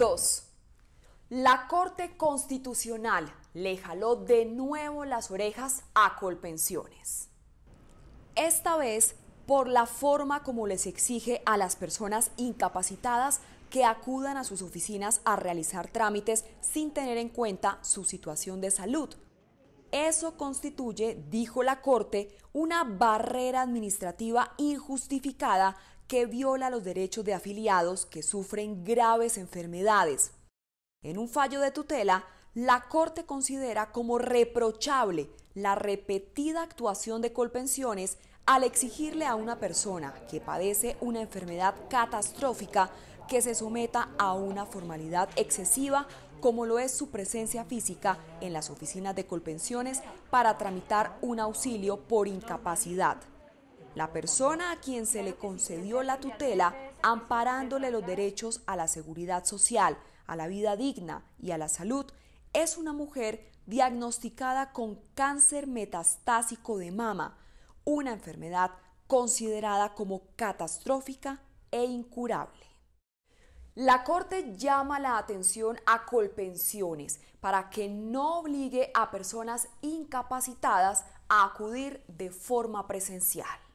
2. La Corte Constitucional le jaló de nuevo las orejas a Colpensiones. Esta vez por la forma como les exige a las personas incapacitadas que acudan a sus oficinas a realizar trámites sin tener en cuenta su situación de salud, eso constituye, dijo la Corte, una barrera administrativa injustificada que viola los derechos de afiliados que sufren graves enfermedades. En un fallo de tutela, la Corte considera como reprochable la repetida actuación de Colpensiones al exigirle a una persona que padece una enfermedad catastrófica que se someta a una formalidad excesiva como lo es su presencia física en las oficinas de Colpensiones para tramitar un auxilio por incapacidad. La persona a quien se le concedió la tutela amparándole los derechos a la seguridad social, a la vida digna y a la salud es una mujer diagnosticada con cáncer metastásico de mama, una enfermedad considerada como catastrófica e incurable. La Corte llama la atención a Colpensiones para que no obligue a personas incapacitadas a acudir de forma presencial.